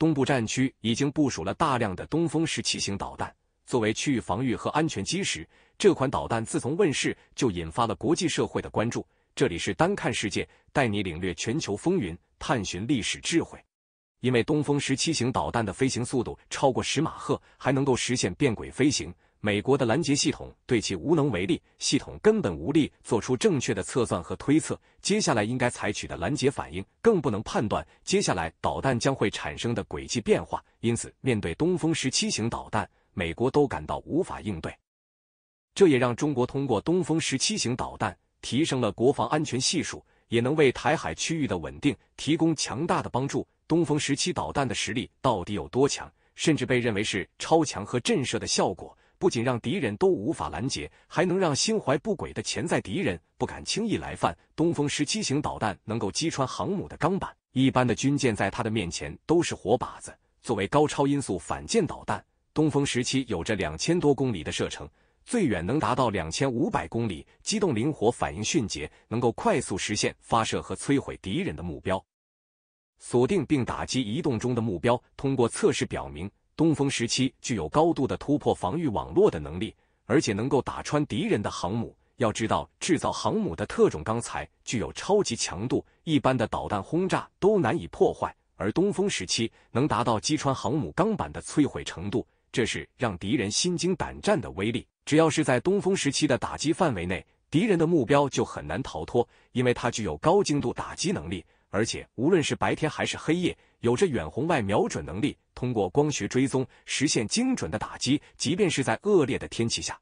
东部战区已经部署了大量的东风十七型导弹，作为区域防御和安全基石。这款导弹自从问世就引发了国际社会的关注。这里是单看世界，带你领略全球风云，探寻历史智慧。因为东风十七型导弹的飞行速度超过十马赫，还能够实现变轨飞行。美国的拦截系统对其无能为力，系统根本无力做出正确的测算和推测，接下来应该采取的拦截反应更不能判断接下来导弹将会产生的轨迹变化，因此面对东风十七型导弹，美国都感到无法应对。这也让中国通过东风十七型导弹提升了国防安全系数，也能为台海区域的稳定提供强大的帮助。东风十七导弹的实力到底有多强？甚至被认为是超强和震慑的效果。不仅让敌人都无法拦截，还能让心怀不轨的潜在敌人不敢轻易来犯。东风十七型导弹能够击穿航母的钢板，一般的军舰在它的面前都是活靶子。作为高超音速反舰导弹，东风十七有着两千多公里的射程，最远能达到两千五百公里，机动灵活，反应迅捷，能够快速实现发射和摧毁敌人的目标，锁定并打击移动中的目标。通过测试表明。东风十七具有高度的突破防御网络的能力，而且能够打穿敌人的航母。要知道，制造航母的特种钢材具有超级强度，一般的导弹轰炸都难以破坏，而东风十七能达到击穿航母钢板的摧毁程度，这是让敌人心惊胆战的威力。只要是在东风时期的打击范围内，敌人的目标就很难逃脱，因为它具有高精度打击能力，而且无论是白天还是黑夜。有着远红外瞄准能力，通过光学追踪实现精准的打击，即便是在恶劣的天气下，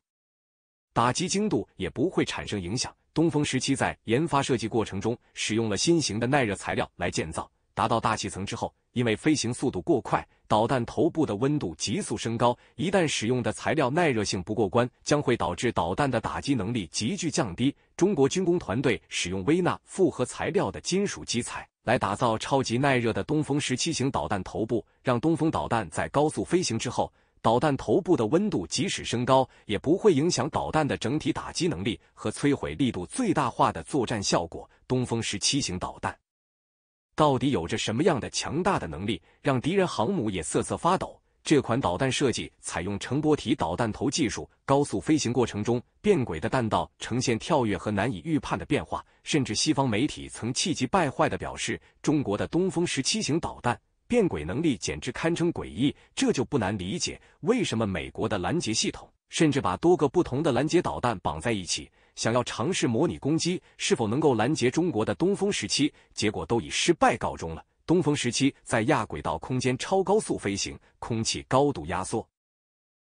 打击精度也不会产生影响。东风十七在研发设计过程中，使用了新型的耐热材料来建造。达到大气层之后，因为飞行速度过快，导弹头部的温度急速升高，一旦使用的材料耐热性不过关，将会导致导弹的打击能力急剧降低。中国军工团队使用微纳复合材料的金属基材。来打造超级耐热的东风十七型导弹头部，让东风导弹在高速飞行之后，导弹头部的温度即使升高，也不会影响导弹的整体打击能力和摧毁力度最大化的作战效果。东风十七型导弹到底有着什么样的强大的能力，让敌人航母也瑟瑟发抖？这款导弹设计采用乘波体导弹头技术，高速飞行过程中变轨的弹道呈现跳跃和难以预判的变化，甚至西方媒体曾气急败坏地表示，中国的东风十七型导弹变轨能力简直堪称诡异。这就不难理解，为什么美国的拦截系统甚至把多个不同的拦截导弹绑在一起，想要尝试模拟攻击是否能够拦截中国的东风十七，结果都以失败告终了。东风时期在亚轨道空间超高速飞行，空气高度压缩，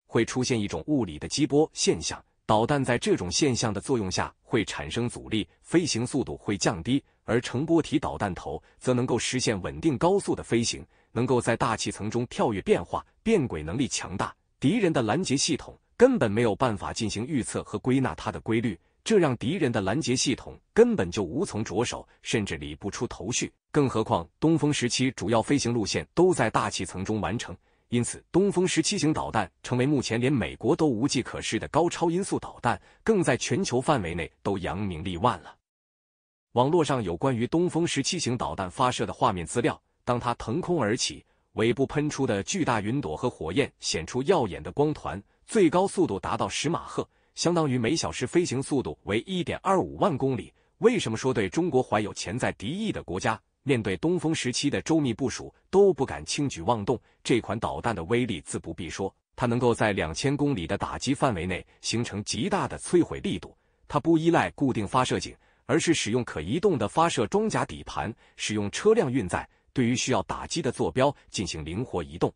会出现一种物理的激波现象。导弹在这种现象的作用下会产生阻力，飞行速度会降低。而乘波体导弹头则能够实现稳定高速的飞行，能够在大气层中跳跃变化，变轨能力强大。敌人的拦截系统根本没有办法进行预测和归纳它的规律。这让敌人的拦截系统根本就无从着手，甚至理不出头绪。更何况东风十七主要飞行路线都在大气层中完成，因此东风十七型导弹成为目前连美国都无计可施的高超音速导弹，更在全球范围内都扬名立万了。网络上有关于东风十七型导弹发射的画面资料，当它腾空而起，尾部喷出的巨大云朵和火焰显出耀眼的光团，最高速度达到十马赫。相当于每小时飞行速度为一点二五万公里。为什么说对中国怀有潜在敌意的国家，面对东风时期的周密部署都不敢轻举妄动？这款导弹的威力自不必说，它能够在两千公里的打击范围内形成极大的摧毁力度。它不依赖固定发射井，而是使用可移动的发射装甲底盘，使用车辆运载，对于需要打击的坐标进行灵活移动。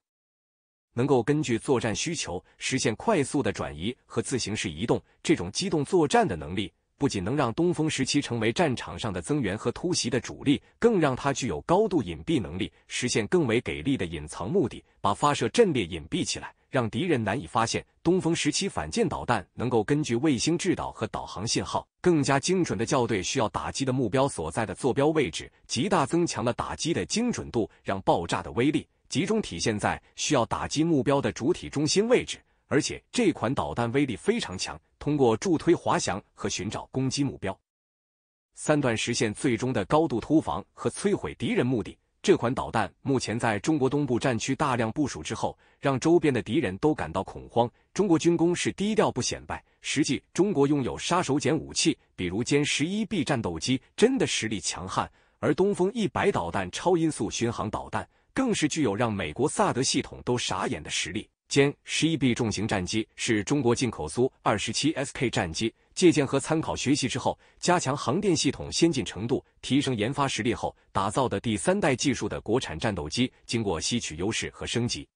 能够根据作战需求实现快速的转移和自行式移动，这种机动作战的能力不仅能让东风十七成为战场上的增援和突袭的主力，更让它具有高度隐蔽能力，实现更为给力的隐藏目的，把发射阵列隐蔽起来，让敌人难以发现。东风十七反舰导弹能够根据卫星制导和导航信号，更加精准的校对需要打击的目标所在的坐标位置，极大增强了打击的精准度，让爆炸的威力。集中体现在需要打击目标的主体中心位置，而且这款导弹威力非常强。通过助推、滑翔和寻找攻击目标三段实现最终的高度突防和摧毁敌人目的。这款导弹目前在中国东部战区大量部署之后，让周边的敌人都感到恐慌。中国军工是低调不显摆，实际中国拥有杀手锏武器，比如歼十一 B 战斗机真的实力强悍，而东风一百导弹超音速巡航导弹。更是具有让美国萨德系统都傻眼的实力。歼十一 B 重型战机是中国进口苏二十七 SK 战机借鉴和参考学习之后，加强航电系统先进程度，提升研发实力后打造的第三代技术的国产战斗机。经过吸取优势和升级，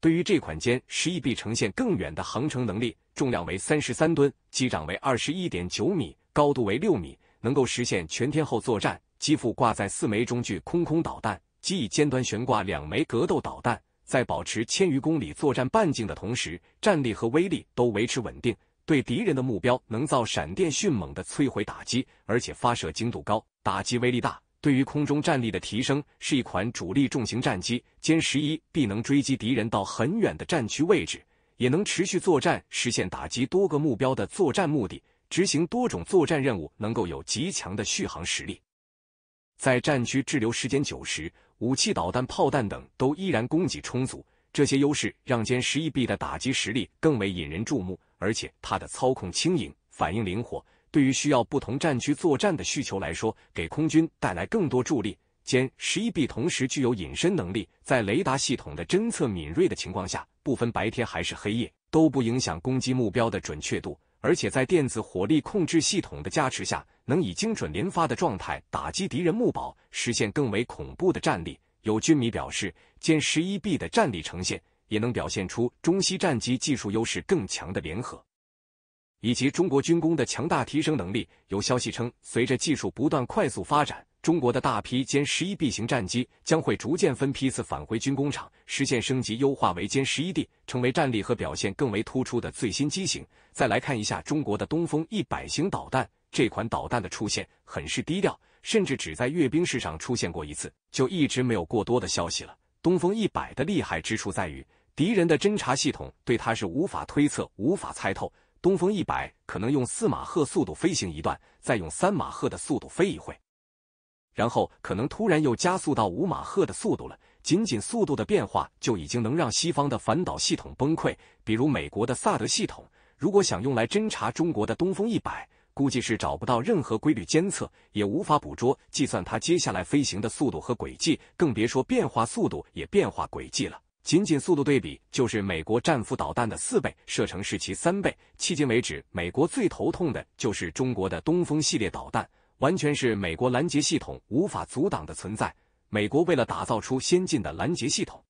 对于这款歼十一 B 呈现更远的航程能力，重量为三十三吨，机长为二十一点九米，高度为六米，能够实现全天候作战。机腹挂在四枚中距空空导弹。机翼尖端悬挂两枚格斗导弹，在保持千余公里作战半径的同时，战力和威力都维持稳定，对敌人的目标能造闪电迅猛的摧毁打击，而且发射精度高，打击威力大。对于空中战力的提升，是一款主力重型战机歼十一 B 能追击敌人到很远的战区位置，也能持续作战，实现打击多个目标的作战目的，执行多种作战任务，能够有极强的续航实力，在战区滞留时间久时。武器、导弹、炮弹等都依然供给充足，这些优势让歼十一 B 的打击实力更为引人注目。而且，它的操控轻盈，反应灵活，对于需要不同战区作战的需求来说，给空军带来更多助力。歼十一 B 同时具有隐身能力，在雷达系统的侦测敏锐的情况下，不分白天还是黑夜，都不影响攻击目标的准确度。而且在电子火力控制系统的加持下，能以精准连发的状态打击敌人木堡，实现更为恐怖的战力。有军迷表示，歼十一 B 的战力呈现，也能表现出中西战机技术优势更强的联合。以及中国军工的强大提升能力。有消息称，随着技术不断快速发展，中国的大批歼十一 B 型战机将会逐渐分批次返回军工厂，实现升级优化为歼十一 D，成为战力和表现更为突出的最新机型。再来看一下中国的东风一百型导弹，这款导弹的出现很是低调，甚至只在阅兵式上出现过一次，就一直没有过多的消息了。东风一百的厉害之处在于，敌人的侦察系统对它是无法推测、无法猜透。东风一百可能用四马赫速度飞行一段，再用三马赫的速度飞一会，然后可能突然又加速到五马赫的速度了。仅仅速度的变化就已经能让西方的反导系统崩溃，比如美国的萨德系统。如果想用来侦察中国的东风一百，估计是找不到任何规律监测，也无法捕捉计算它接下来飞行的速度和轨迹，更别说变化速度也变化轨迹了。仅仅速度对比就是美国战斧导弹的四倍，射程是其三倍。迄今为止，美国最头痛的就是中国的东风系列导弹，完全是美国拦截系统无法阻挡的存在。美国为了打造出先进的拦截系统，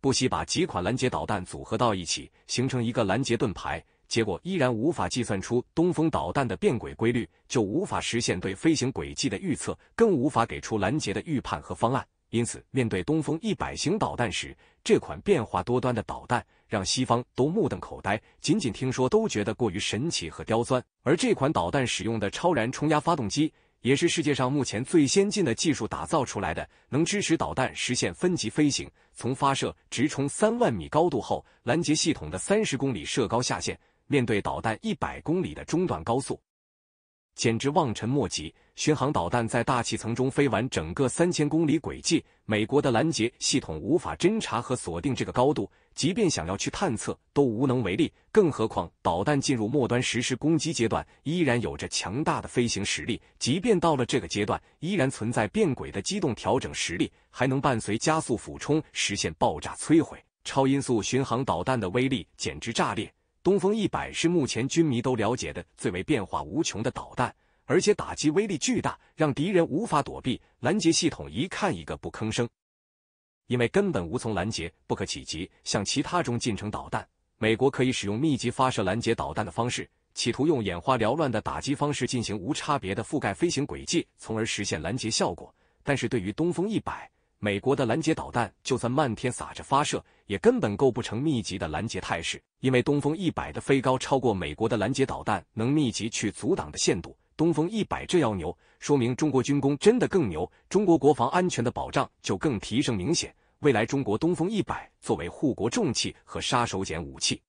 不惜把几款拦截导弹组合到一起，形成一个拦截盾牌，结果依然无法计算出东风导弹的变轨规律，就无法实现对飞行轨迹的预测，更无法给出拦截的预判和方案。因此，面对东风一百型导弹时，这款变化多端的导弹让西方都目瞪口呆，仅仅听说都觉得过于神奇和刁钻。而这款导弹使用的超燃冲压发动机，也是世界上目前最先进的技术打造出来的，能支持导弹实现分级飞行，从发射直冲三万米高度后，拦截系统的三十公里射高下限。面对导弹一百公里的中段高速。简直望尘莫及。巡航导弹在大气层中飞完整个三千公里轨迹，美国的拦截系统无法侦查和锁定这个高度，即便想要去探测，都无能为力。更何况，导弹进入末端实施攻击阶段，依然有着强大的飞行实力，即便到了这个阶段，依然存在变轨的机动调整实力，还能伴随加速俯冲实现爆炸摧毁。超音速巡航导弹的威力简直炸裂。东风一百是目前军迷都了解的最为变化无穷的导弹，而且打击威力巨大，让敌人无法躲避拦截系统，一看一个不吭声，因为根本无从拦截，不可企及。像其他中进程导弹，美国可以使用密集发射拦截导弹的方式，企图用眼花缭乱的打击方式进行无差别的覆盖飞行轨迹，从而实现拦截效果。但是对于东风一百，美国的拦截导弹就算漫天撒着发射，也根本构不成密集的拦截态势，因为东风一百的飞高超过美国的拦截导弹能密集去阻挡的限度。东风一百这要牛，说明中国军工真的更牛，中国国防安全的保障就更提升明显。未来中国东风一百作为护国重器和杀手锏武器，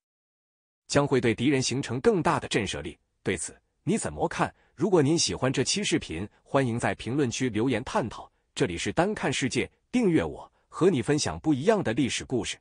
将会对敌人形成更大的震慑力。对此你怎么看？如果您喜欢这期视频，欢迎在评论区留言探讨。这里是单看世界。订阅我，和你分享不一样的历史故事。